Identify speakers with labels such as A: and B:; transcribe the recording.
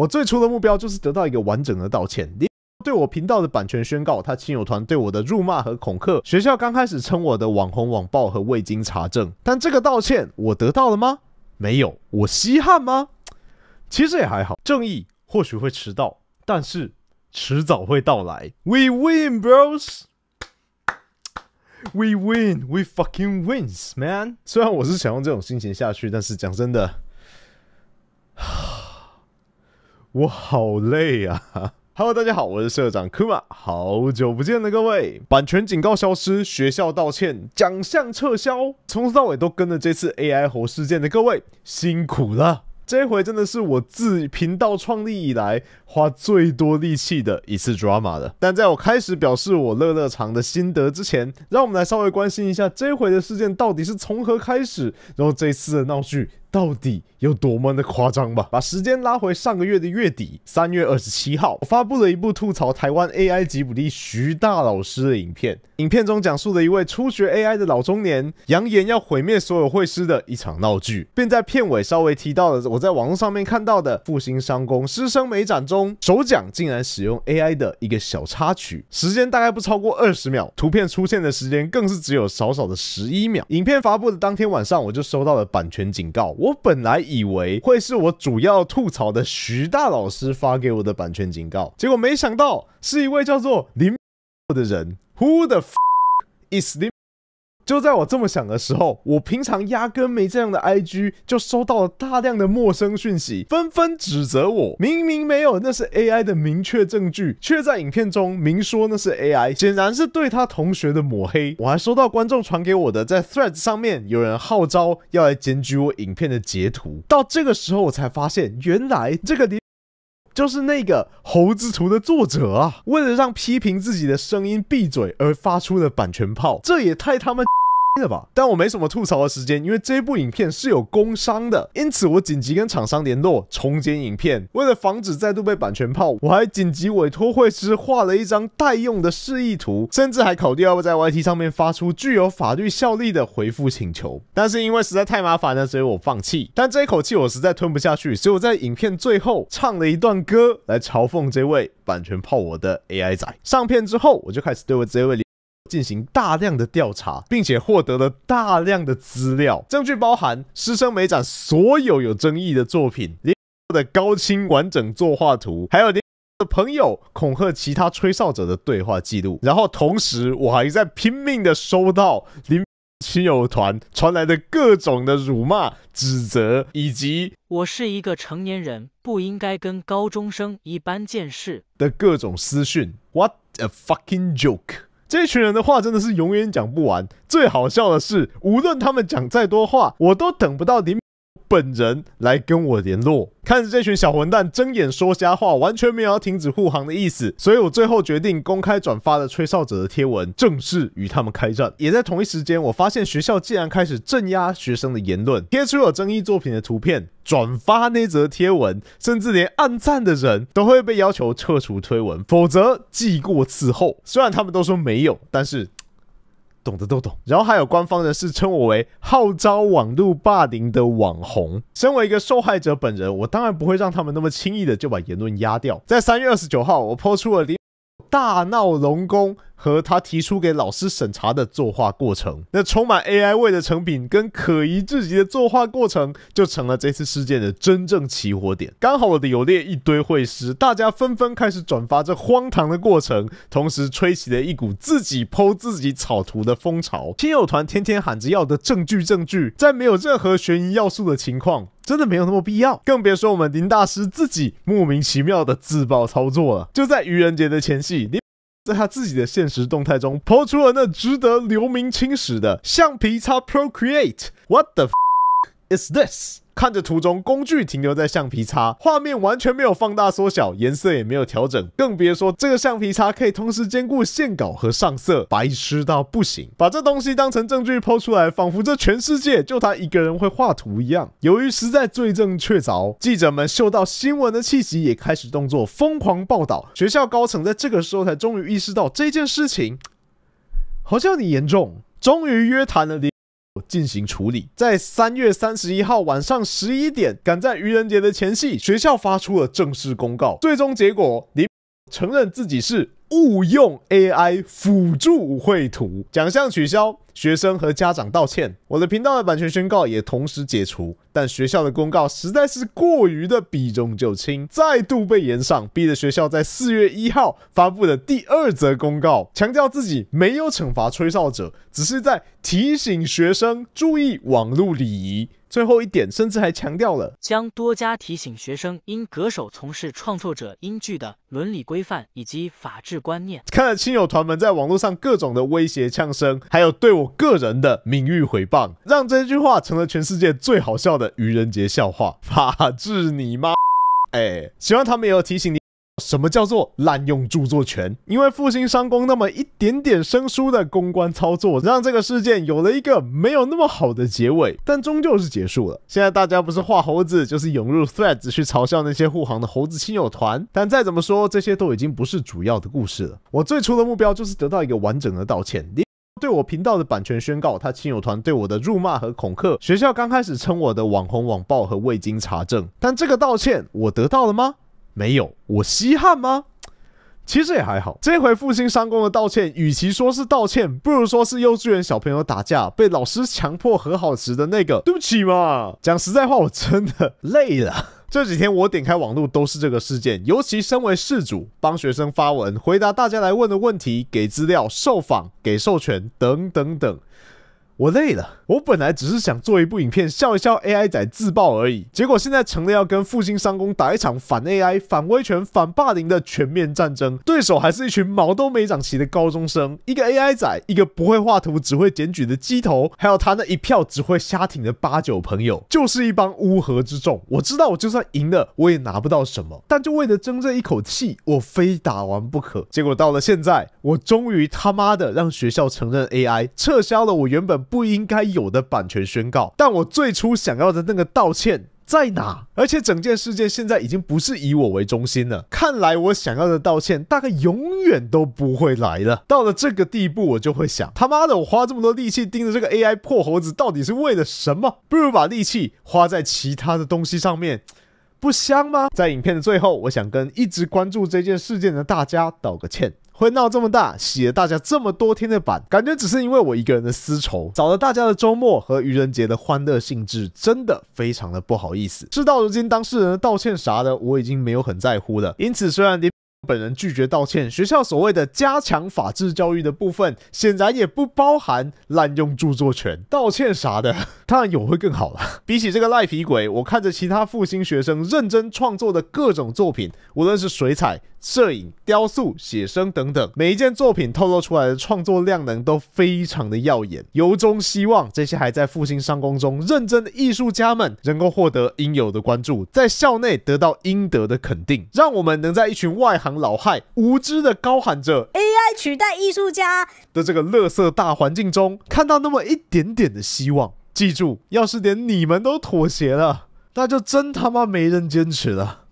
A: 我最初的目标就是得到一个完整的道歉，对我频道的版权宣告，他亲友团对我的辱骂和恐吓，学校刚开始称我的网红网暴和未经查证，但这个道歉我得到了吗？没有，我稀罕吗？其实也还好，正义或许会迟到，但是迟早会到来。We win, bros. We win, we fucking wins, man. 虽然我是想用这种心情下去，但是讲真的。我好累啊！Hello，大家好，我是社长 k u m a 好久不见了，各位！版权警告消失，学校道歉，奖项撤销，从头到尾都跟着这次 AI 火事件的各位辛苦了。这回真的是我自频道创立以来花最多力气的一次 drama 了。但在我开始表示我乐乐场的心得之前，让我们来稍微关心一下，这回的事件到底是从何开始，然后这次的闹剧。到底有多么的夸张吧？把时间拉回上个月的月底，三月二十七号，我发布了一部吐槽台湾 AI 吉卜力徐大老师的影片。影片中讲述了一位初学 AI 的老中年，扬言要毁灭所有会师的一场闹剧，便在片尾稍微提到了我在网络上面看到的复兴商工师生美展中，首奖竟然使用 AI 的一个小插曲，时间大概不超过二十秒，图片出现的时间更是只有少少的十一秒。影片发布的当天晚上，我就收到了版权警告。我本来以为会是我主要吐槽的徐大老师发给我的版权警告，结果没想到是一位叫做林的人，Who the is 林。就在我这么想的时候，我平常压根没这样的 I G，就收到了大量的陌生讯息，纷纷指责我明明没有，那是 A I 的明确证据，却在影片中明说那是 A I，显然是对他同学的抹黑。我还收到观众传给我的，在 Threads 上面有人号召要来检举我影片的截图。到这个时候，我才发现原来这个就是那个猴子图的作者啊，为了让批评自己的声音闭嘴而发出的版权炮，这也太他妈！了吧？但我没什么吐槽的时间，因为这部影片是有工伤的，因此我紧急跟厂商联络重剪影片。为了防止再度被版权泡，我还紧急委托会师画了一张待用的示意图，甚至还考虑要不在 YT 上面发出具有法律效力的回复请求，但是因为实在太麻烦了，所以我放弃。但这一口气我实在吞不下去，所以我在影片最后唱了一段歌来嘲讽这位版权泡我的 AI 仔。上片之后，我就开始对我这位。进行大量的调查，并且获得了大量的资料证据，包含师生美展所有有争议的作品的高清完整作画图，还有您的朋友恐吓其他吹哨者的对话记录。然后同时，我还在拼命的收到您亲友团传来的各种的辱骂、指责，以及我是一个成年人，不应该跟高中生一般见识的各种私讯。What a fucking joke！这群人的话真的是永远讲不完。最好笑的是，无论他们讲再多话，我都等不到你。本人来跟我联络，看着这群小混蛋睁眼说瞎话，完全没有要停止护航的意思，所以我最后决定公开转发了吹哨者的贴文，正式与他们开战。也在同一时间，我发现学校竟然开始镇压学生的言论，贴出有争议作品的图片，转发那则贴文，甚至连暗赞的人都会被要求撤除推文，否则记过此后。虽然他们都说没有，但是。懂的都懂，然后还有官方人士称我为号召网络霸凌的网红。身为一个受害者本人，我当然不会让他们那么轻易的就把言论压掉。在三月二十九号，我抛出了离。大闹龙宫和他提出给老师审查的作画过程，那充满 AI 味的成品跟可疑至极的作画过程，就成了这次事件的真正起火点。刚好我的有列一堆会师，大家纷纷开始转发这荒唐的过程，同时吹起了一股自己剖自己草图的风潮。亲友团天天喊着要的证据，证据在没有任何悬疑要素的情况。真的没有那么必要，更别说我们林大师自己莫名其妙的自爆操作了。就在愚人节的前夕，你在他自己的现实动态中抛出了那值得留名青史的橡皮擦 Procreate，What the is this？看着图中工具停留在橡皮擦，画面完全没有放大缩小，颜色也没有调整，更别说这个橡皮擦可以同时兼顾线稿和上色，白痴到不行！把这东西当成证据抛出来，仿佛这全世界就他一个人会画图一样。由于实在罪证确凿，记者们嗅到新闻的气息，也开始动作疯狂报道。学校高层在这个时候才终于意识到这件事情好像很严重，终于约谈了进行处理。在三月三十一号晚上十一点，赶在愚人节的前夕，学校发出了正式公告。最终结果，你承认自己是。误用 AI 辅助绘图，奖项取消，学生和家长道歉。我的频道的版权宣告也同时解除，但学校的公告实在是过于的避重就轻，再度被延上，逼得学校在四月一号发布的第二则公告，强调自己没有惩罚吹哨者，只是在提醒学生注意网络礼仪。最后一点，甚至还强调了将多加提醒学生，应恪守从事创作者应具的伦理规范以及法治观念。看了亲友团们在网络上各种的威胁呛声，还有对我个人的名誉毁谤，让这句话成了全世界最好笑的愚人节笑话。法治你妈！哎，希望他们也有提醒你。什么叫做滥用著作权？因为复兴商工那么一点点生疏的公关操作，让这个事件有了一个没有那么好的结尾，但终究是结束了。现在大家不是画猴子，就是涌入 Threads 去嘲笑那些护航的猴子亲友团。但再怎么说，这些都已经不是主要的故事了。我最初的目标就是得到一个完整的道歉，对我频道的版权宣告，他亲友团对我的辱骂和恐吓，学校刚开始称我的网红网暴和未经查证。但这个道歉，我得到了吗？没有，我稀罕吗？其实也还好。这回复兴商工的道歉，与其说是道歉，不如说是幼稚园小朋友打架被老师强迫和好时的那个对不起嘛。讲实在话，我真的累了。这几天我点开网络都是这个事件，尤其身为事主帮学生发文、回答大家来问的问题、给资料、受访、给授权等等等。我累了，我本来只是想做一部影片，笑一笑 AI 仔自爆而已，结果现在成了要跟复兴商工打一场反 AI、反威权、反霸凌的全面战争。对手还是一群毛都没长齐的高中生，一个 AI 仔，一个不会画图只会检举的鸡头，还有他那一票只会瞎挺的八九朋友，就是一帮乌合之众。我知道，我就算赢了，我也拿不到什么。但就为了争这一口气，我非打完不可。结果到了现在，我终于他妈的让学校承认 AI，撤销了我原本。不应该有的版权宣告，但我最初想要的那个道歉在哪？而且整件事件现在已经不是以我为中心了，看来我想要的道歉大概永远都不会来了。到了这个地步，我就会想：他妈的，我花这么多力气盯着这个 AI 破猴子，到底是为了什么？不如把力气花在其他的东西上面，不香吗？在影片的最后，我想跟一直关注这件事件的大家道个歉。会闹这么大，洗了大家这么多天的版，感觉只是因为我一个人的私仇，找了大家的周末和愚人节的欢乐性质，真的非常的不好意思。事到如今，当事人的道歉啥的，我已经没有很在乎了。因此，虽然你。本人拒绝道歉。学校所谓的加强法治教育的部分，显然也不包含滥用著作权道歉啥的。当然有会更好了。比起这个赖皮鬼，我看着其他复兴学生认真创作的各种作品，无论是水彩、摄影、雕塑、写生等等，每一件作品透露出来的创作量能都非常的耀眼。由衷希望这些还在复兴上工中、认真的艺术家们，能够获得应有的关注，在校内得到应得的肯定，让我们能在一群外行。老害无知的高喊着 “AI 取代艺术家”的这个乐色大环境中，看到那么一点点的希望。记住，要是连你们都妥协了，那就真他妈没人坚持了。